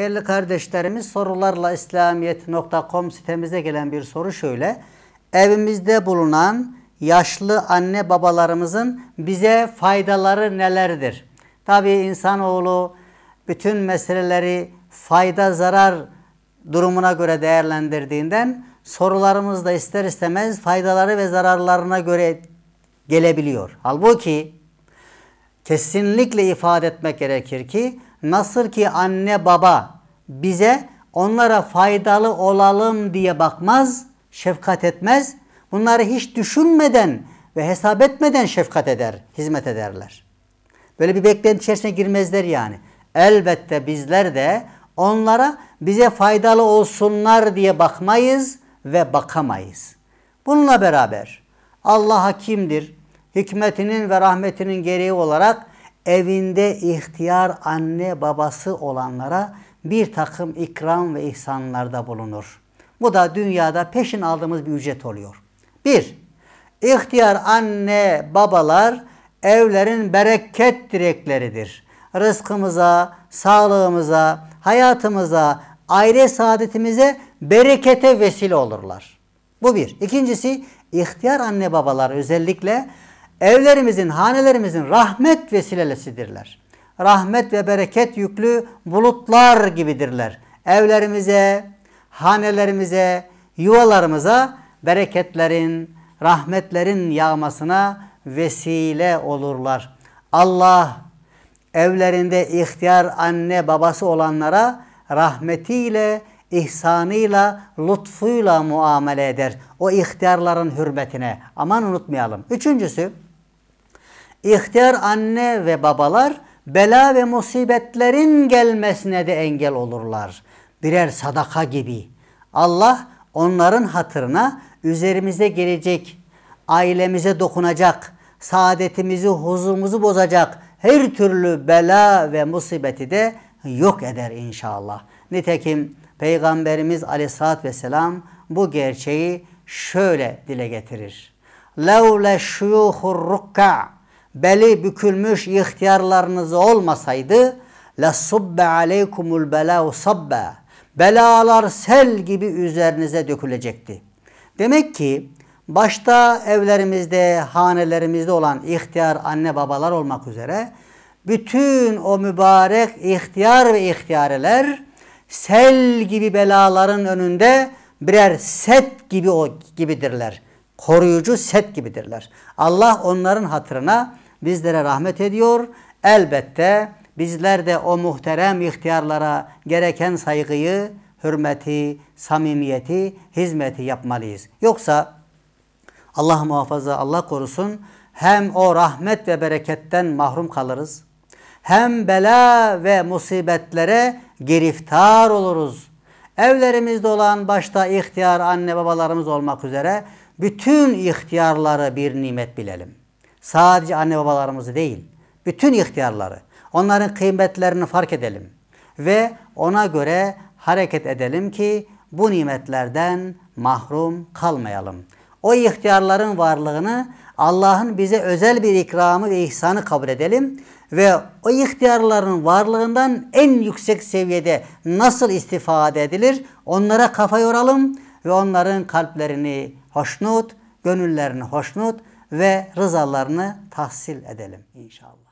Değerli kardeşlerimiz sorularla İslamiyet.com sitemize gelen bir soru şöyle. Evimizde bulunan yaşlı anne babalarımızın bize faydaları nelerdir? Tabi insanoğlu bütün meseleleri fayda zarar durumuna göre değerlendirdiğinden sorularımız da ister istemez faydaları ve zararlarına göre gelebiliyor. Halbuki kesinlikle ifade etmek gerekir ki nasıl ki anne baba bize onlara faydalı olalım diye bakmaz, şefkat etmez. Bunları hiç düşünmeden ve hesap etmeden şefkat eder, hizmet ederler. Böyle bir beklenti içerisine girmezler yani. Elbette bizler de onlara bize faydalı olsunlar diye bakmayız ve bakamayız. Bununla beraber Allah hakimdir, hikmetinin ve rahmetinin gereği olarak evinde ihtiyar anne babası olanlara bir takım ikram ve ihsanlarda bulunur. Bu da dünyada peşin aldığımız bir ücret oluyor. Bir, ihtiyar anne babalar evlerin bereket direkleridir. Rızkımıza, sağlığımıza, hayatımıza, aile saadetimize berekete vesile olurlar. Bu bir. İkincisi ihtiyar anne babalar özellikle evlerimizin, hanelerimizin rahmet vesilelesidirler. Rahmet ve bereket yüklü bulutlar gibidirler. Evlerimize, hanelerimize, yuvalarımıza bereketlerin, rahmetlerin yağmasına vesile olurlar. Allah evlerinde ihtiyar anne babası olanlara rahmetiyle, ihsanıyla, lütfuyla muamele eder. O ihtiyarların hürmetine. Aman unutmayalım. Üçüncüsü, İhtiyar anne ve babalar bela ve musibetlerin gelmesine de engel olurlar. Birer sadaka gibi. Allah onların hatırına üzerimize gelecek, ailemize dokunacak, saadetimizi, huzurumuzu bozacak her türlü bela ve musibeti de yok eder inşallah. Nitekim Peygamberimiz aleyhissalatü vesselam bu gerçeği şöyle dile getirir. لَوْ لَشُّيُخُ الرُّكَّعِ beli bükülmüş ihtiyarlarınız olmasaydı la subbe aleykumul belau sabbe. Belalar sel gibi üzerinize dökülecekti. Demek ki başta evlerimizde, hanelerimizde olan ihtiyar anne babalar olmak üzere bütün o mübarek ihtiyar ve ihtiyareler sel gibi belaların önünde birer set gibi o gibidirler koruyucu set gibidirler. Allah onların hatırına bizlere rahmet ediyor. Elbette bizler de o muhterem ihtiyarlara gereken saygıyı, hürmeti, samimiyeti, hizmeti yapmalıyız. Yoksa Allah muhafaza, Allah korusun hem o rahmet ve bereketten mahrum kalırız. Hem bela ve musibetlere giriftar oluruz. Evlerimizde olan başta ihtiyar anne babalarımız olmak üzere bütün ihtiyarları bir nimet bilelim. Sadece anne babalarımızı değil, bütün ihtiyarları, onların kıymetlerini fark edelim ve ona göre hareket edelim ki bu nimetlerden mahrum kalmayalım. O ihtiyarların varlığını Allah'ın bize özel bir ikramı ve ihsanı kabul edelim ve o ihtiyarların varlığından en yüksek seviyede nasıl istifade edilir onlara kafa yoralım ve onların kalplerini hoşnut, gönüllerini hoşnut ve rızalarını tahsil edelim inşallah.